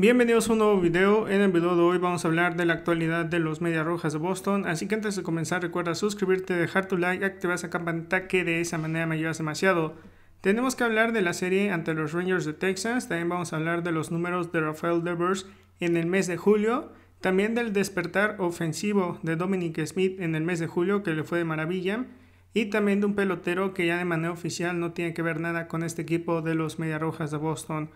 Bienvenidos a un nuevo video, en el video de hoy vamos a hablar de la actualidad de los Medias Rojas de Boston, así que antes de comenzar recuerda suscribirte, dejar tu like, activar esa campanita que de esa manera me ayudas demasiado. Tenemos que hablar de la serie ante los Rangers de Texas, también vamos a hablar de los números de Rafael Devers en el mes de julio, también del despertar ofensivo de Dominic Smith en el mes de julio que le fue de maravilla, y también de un pelotero que ya de manera oficial no tiene que ver nada con este equipo de los Medias Rojas de Boston.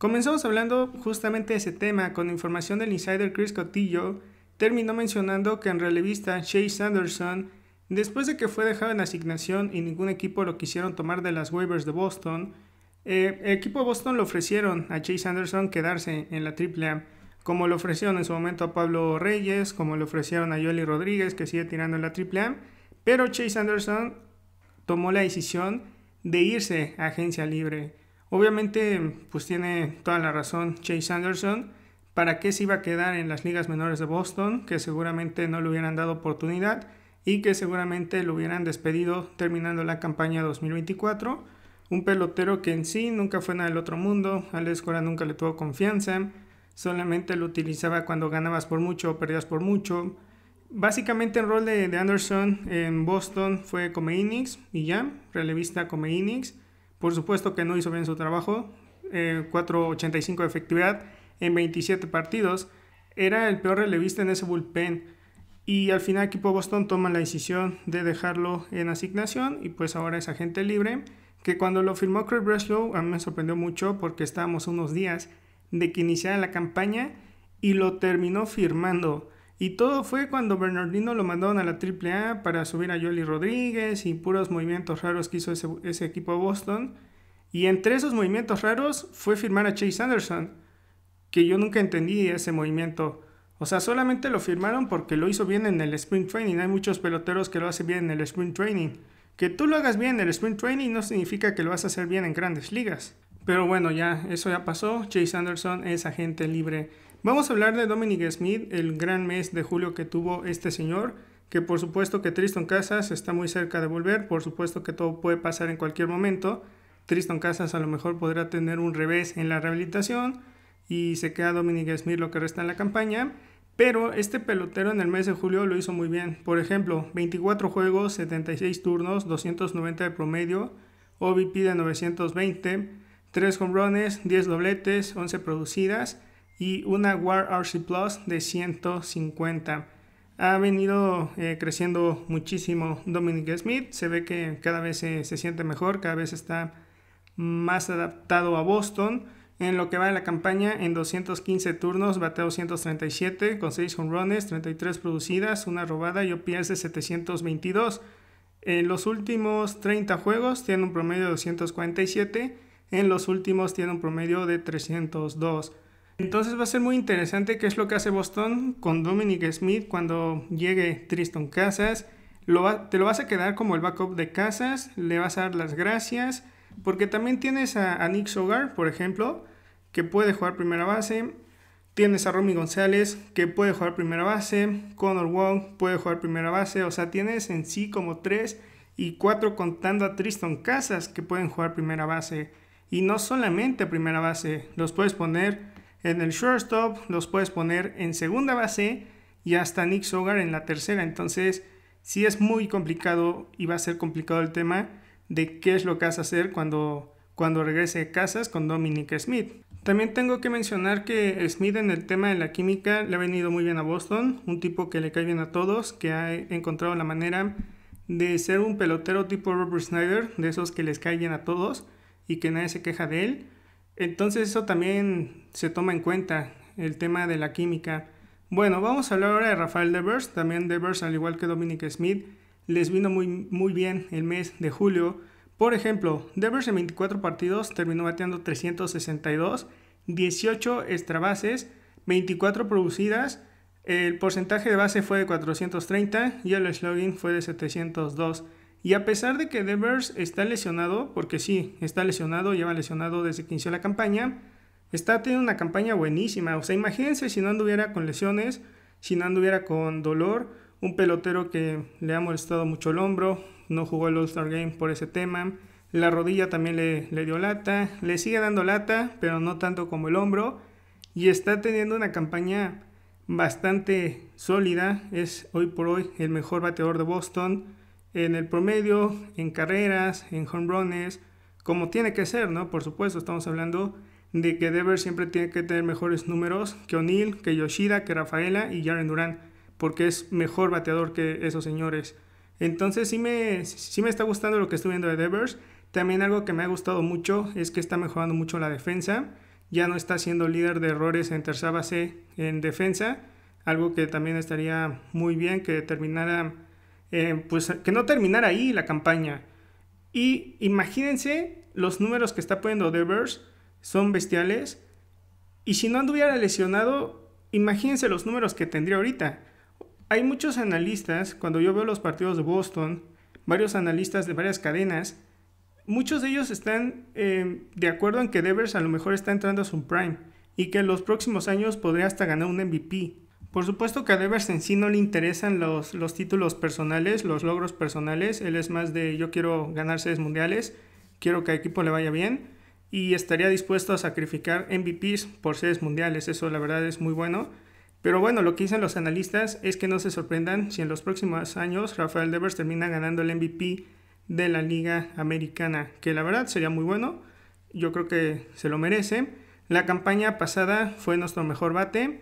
Comenzamos hablando justamente de ese tema con información del insider Chris Cotillo. Terminó mencionando que en relevista Chase Anderson después de que fue dejado en asignación y ningún equipo lo quisieron tomar de las waivers de Boston, eh, el equipo de Boston le ofrecieron a Chase Anderson quedarse en la Triple A como lo ofrecieron en su momento a Pablo Reyes, como lo ofrecieron a Yoli Rodríguez, que sigue tirando en la Triple A pero Chase Anderson tomó la decisión de irse a agencia libre. Obviamente, pues tiene toda la razón Chase Anderson. ¿Para qué se iba a quedar en las ligas menores de Boston? Que seguramente no le hubieran dado oportunidad y que seguramente lo hubieran despedido terminando la campaña 2024. Un pelotero que en sí nunca fue nada del otro mundo, a la escuela nunca le tuvo confianza, solamente lo utilizaba cuando ganabas por mucho o perdías por mucho. Básicamente el rol de, Anderson en Boston fue come innings y ya, relevista come innings. Por supuesto que no hizo bien su trabajo, 4.85 eh, de efectividad en 27 partidos. Era el peor relevista en ese bullpen. Y al final el equipo Boston toma la decisión de dejarlo en asignación y pues ahora es agente libre. Que cuando lo firmó Craig Breslow a mí me sorprendió mucho porque estábamos unos días de que iniciara la campaña y lo terminó firmando. Y todo fue cuando Bernardino lo mandaron a la AAA para subir a Jolly Rodríguez y puros movimientos raros que hizo ese, equipo a Boston. Y entre esos movimientos raros fue firmar a Chase Anderson, que yo nunca entendí ese movimiento. O sea, solamente lo firmaron porque lo hizo bien en el sprint training. Hay muchos peloteros que lo hacen bien en el spring training. Que tú lo hagas bien en el sprint training no significa que lo vas a hacer bien en grandes ligas. Pero bueno, ya, eso ya pasó. Chase Anderson es agente libre Vamos a hablar de Dominic Smith, el gran mes de julio que tuvo este señor, que por supuesto que Tristan Casas está muy cerca de volver, por supuesto que todo puede pasar en cualquier momento. Tristan Casas a lo mejor podrá tener un revés en la rehabilitación y se queda Dominic Smith lo que resta en la campaña. Pero este pelotero en el mes de julio lo hizo muy bien. Por ejemplo, 24 juegos, 76 turnos, 290 de promedio, OBP de 920, 3 home runs, 10 dobletes, 11 producidas y una War RC Plus de 150. Ha venido eh, creciendo muchísimo Dominic Smith, se ve que cada vez se, siente mejor, cada vez está más adaptado a Boston. En lo que va de la campaña, en 215 turnos, bateó 237 con 6 home runs, 33 producidas, una robada y OPS de 722. En los últimos 30 juegos tiene un promedio de 247, en los últimos tiene un promedio de 302. Entonces va a ser muy interesante qué es lo que hace Boston con Dominic Smith cuando llegue Tristan Casas. te lo vas a quedar como el backup de Casas, le vas a dar las gracias, porque también tienes a, Nick Sogar, por ejemplo, que puede jugar primera base. Tienes a Romy González, que puede jugar primera base. Connor Wong puede jugar primera base. O sea, tienes en sí como tres y cuatro contando a Tristan Casas, que pueden jugar primera base. Y no solamente primera base, los puedes poner en el shortstop los puedes poner en segunda base y hasta Nick Sogar en la tercera. Entonces, si es muy complicado y va a ser complicado el tema de qué es lo que vas a hacer cuando, cuando regrese a Casas con Dominic Smith. También tengo que mencionar que Smith en el tema de la química le ha venido muy bien a Boston, un tipo que le cae bien a todos, que ha encontrado la manera de ser un pelotero tipo Robert Snyder, de esos que les cae bien a todos y que nadie se queja de él entonces eso también se toma en cuenta, el tema de la química. Bueno, vamos a hablar ahora de Rafael Devers, también Devers al igual que Dominic Smith, les vino muy, muy bien el mes de julio. Por ejemplo, Devers en 24 partidos terminó bateando 362, 18 extra bases, 24 producidas, el porcentaje de base fue de 430 y el slugging fue de 702. Y a pesar de que Devers está lesionado, porque sí, está lesionado, lleva lesionado desde que inició la campaña, está teniendo una campaña buenísima. O sea, imagínense si no anduviera con lesiones, si no anduviera con dolor, un pelotero que le ha molestado mucho el hombro, no jugó el All-Star Game por ese tema, la rodilla también le, le dio lata, le sigue dando lata, pero no tanto como el hombro, y está teniendo una campaña bastante sólida, es hoy por hoy el mejor bateador de Boston en el promedio, en carreras, en home runs, como tiene que ser, ¿no? Por supuesto, estamos hablando de que Devers siempre tiene que tener mejores números que O'Neill, que Yoshida, que Rafaela y Jaren Durán, porque es mejor bateador que esos señores. Entonces sí me, sí me está gustando lo que estoy viendo de Devers. También algo que me ha gustado mucho es que está mejorando mucho la defensa. Ya no está siendo líder de errores en tercera base en defensa. Algo que también estaría muy bien que terminara eh, pues que no terminara ahí la campaña. Y imagínense los números que está poniendo Devers, son bestiales. Y si no anduviera lesionado, imagínense los números que tendría ahorita. Hay muchos analistas, cuando yo veo los partidos de Boston, varios analistas de varias cadenas, muchos de ellos están eh, de acuerdo en que Devers a lo mejor está entrando a su prime y que en los próximos años podría hasta ganar un MVP. Por supuesto que a Devers en sí no le interesan los, los títulos personales, los logros personales. Él es más de yo quiero ganar sedes mundiales, quiero que al equipo le vaya bien y estaría dispuesto a sacrificar MVPs por sedes mundiales. Eso la verdad es muy bueno. Pero bueno, lo que dicen los analistas es que no se sorprendan si en los próximos años Rafael Devers termina ganando el MVP de la Liga Americana, que la verdad sería muy bueno. Yo creo que se lo merece. La campaña pasada fue nuestro mejor bate.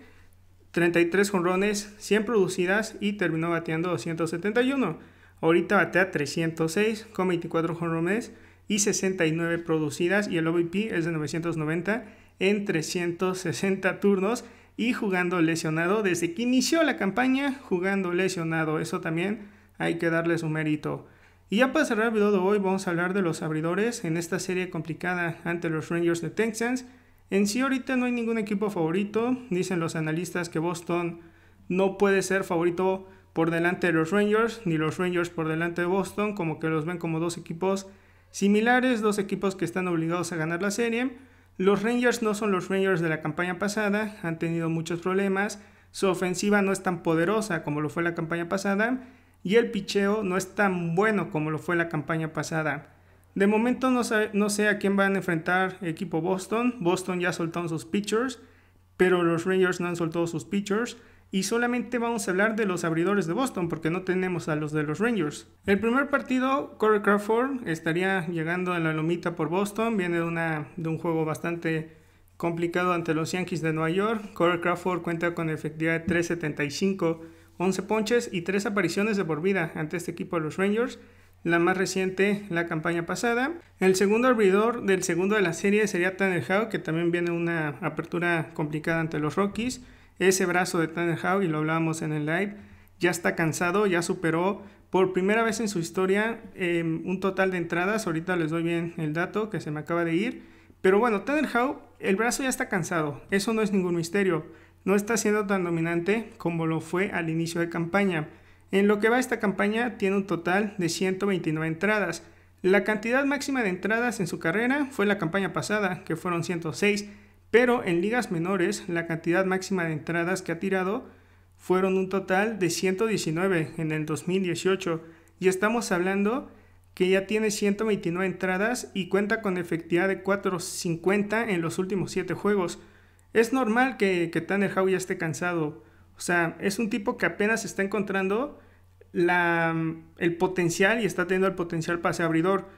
33 jonrones, 100 producidas y terminó bateando 271. Ahorita batea 306 con 24 jonrones y 69 producidas y el OVP es de 990 en 360 turnos y jugando lesionado desde que inició la campaña jugando lesionado. Eso también hay que darle su mérito. Y ya para cerrar el video de hoy vamos a hablar de los abridores en esta serie complicada ante los Rangers de Texans en sí ahorita no hay ningún equipo favorito. Dicen los analistas que Boston no puede ser favorito por delante de los Rangers, ni los Rangers por delante de Boston, como que los ven como dos equipos similares, dos equipos que están obligados a ganar la serie. Los Rangers no son los Rangers de la campaña pasada, han tenido muchos problemas, su ofensiva no es tan poderosa como lo fue la campaña pasada y el picheo no es tan bueno como lo fue la campaña pasada. De momento no sé, a quién van a enfrentar equipo Boston. Boston ya soltó sus pitchers, pero los Rangers no han soltado sus pitchers. Y solamente vamos a hablar de los abridores de Boston porque no tenemos a los de los Rangers. El primer partido, Corey Crawford estaría llegando a la lomita por Boston. Viene de, un juego bastante complicado ante los Yankees de Nueva York. Corey Crawford cuenta con efectividad de 375, 11 ponches y 3 apariciones de por vida ante este equipo de los Rangers la más reciente, la campaña pasada. El segundo abridor del segundo de la serie sería Tanner Howe, que también viene una apertura complicada ante los Rockies. Ese brazo de Tanner Howe, y lo hablábamos en el live, ya está cansado, ya superó por primera vez en su historia em, un total de entradas. Ahorita les doy bien el dato que se me acaba de ir. Pero bueno, Tanner Howe, el brazo ya está cansado, eso no es ningún misterio. No está siendo tan dominante como lo fue al inicio de campaña. En lo que va esta campaña tiene un total de 129 entradas. La cantidad máxima de entradas en su carrera fue la campaña pasada, que fueron 106, pero en ligas menores la cantidad máxima de entradas que ha tirado fueron un total de 119 en el 2018 y estamos hablando que ya tiene 129 entradas y cuenta con efectividad de 4.50 en los últimos 7 juegos. Es normal que, Tanner Howe ya esté cansado, o sea, es un tipo que apenas está encontrando el potencial y está teniendo el potencial pase abridor.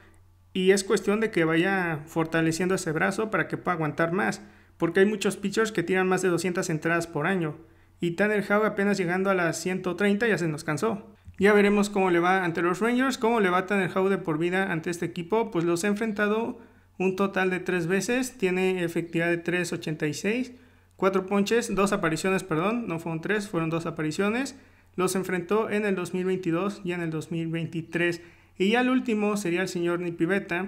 Y es cuestión de que vaya fortaleciendo ese brazo para que pueda aguantar más. Porque hay muchos pitchers que tiran más de 200 entradas por año. Y Tanner Howe apenas llegando a las 130 ya se nos cansó. Ya veremos cómo le va ante los Rangers, cómo le va Tanner Howe de por vida ante este equipo. Pues los ha enfrentado un total de tres veces. Tiene efectividad de 386 cuatro ponches, dos apariciones, perdón, no fueron tres, fueron dos apariciones. Los enfrentó en el 2022 y en el 2023. Y ya el último sería el señor Nick Pivetta.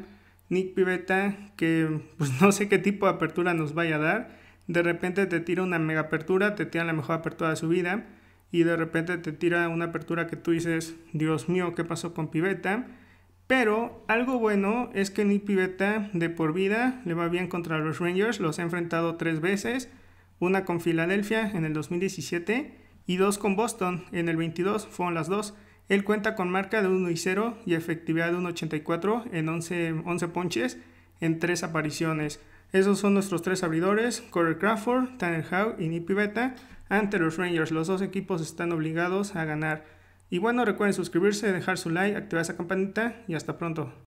Nick Pivetta, que pues no sé qué tipo de apertura nos vaya a dar. De repente te tira una mega apertura, te tira la mejor apertura de su vida. Y de repente te tira una apertura que tú dices, Dios mío, ¿qué pasó con Pivetta? Pero algo bueno es que Nick Pivetta de por vida le va bien contra los Rangers. Los ha enfrentado tres veces una con Filadelfia en el 2017 y dos con Boston en el 22, fueron las dos. Él cuenta con marca de 1 y 0 y efectividad de 1.84 en 11, 11 ponches en tres apariciones. Esos son nuestros tres abridores, Corey Crawford, Tanner Howe y Nipi Beta, ante los Rangers. Los dos equipos están obligados a ganar. Y bueno, recuerden suscribirse, dejar su like, activar esa campanita y hasta pronto.